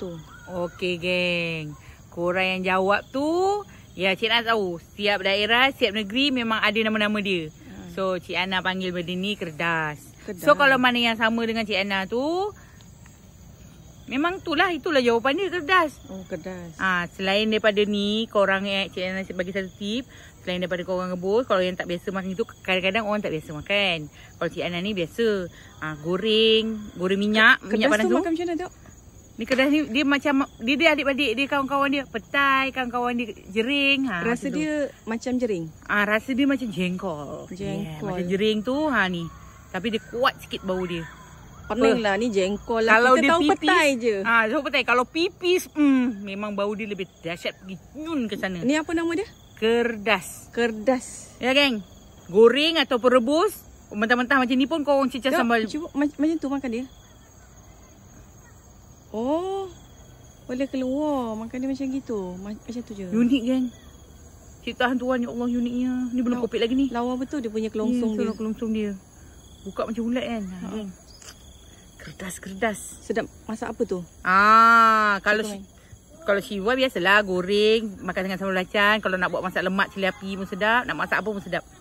tu. Okey geng. Korang yang jawab tu, ya Cik Ana tahu setiap daerah, setiap negeri memang ada nama-nama dia. Hmm. So Cik Ana panggil benda ni kerdas. kerdas. So kalau mana yang sama dengan Cik Ana tu, memang itulah itulah jawapan dia kerdas. Oh kerdas. Ah ha, selain daripada ni, korang eh Cik Ana bagi satu tip, Selain daripada korang rebus Kalau yang tak biasa makan itu Kadang-kadang orang tak biasa makan Kalau Cik Ana ni biasa ha, Goreng Goreng minyak Kedas Minyak panas tu. Makan macam mana tu? Ni kedai ni dia macam dia dia adik-adik dia kawan-kawan dia petai, kawan-kawan dia jering. Ha, rasa dia tu. macam jering. Ah ha, rasa dia macam jengkol. Jengkol. Yeah, macam jering tu ha ni. Tapi dia kuat sikit bau dia. Pening lah ni jengkol lah. Kalau Kita dia tahu pipis, petai je. Ah, ha, tahu petai. Kalau pipis, mm, memang bau dia lebih dahsyat pergi nyun ke sana. Ni apa nama dia? Kerdas. Kerdas. Ya, geng. Goreng atau perebus. Mentah-mentah macam ni pun kau orang cecah sambal. Cuba, macam tu makan dia. Oh. Boleh keluar. Makan dia macam gitu. Macam tu je. Unik kan? Cerita hantuan ya Allah uniknya. Ni belum kopit lagi ni. Lawa betul dia punya kelongsong dia. kelongsong dia. Buka macam ulat kan? Ha. ha. Kerdas, kerdas. Sedap masak apa tu? Ah, kalau si, kalau siwa biasalah goreng, makan dengan sambal belacan. Kalau nak buat masak lemak, cili api pun sedap. Nak masak apa pun sedap.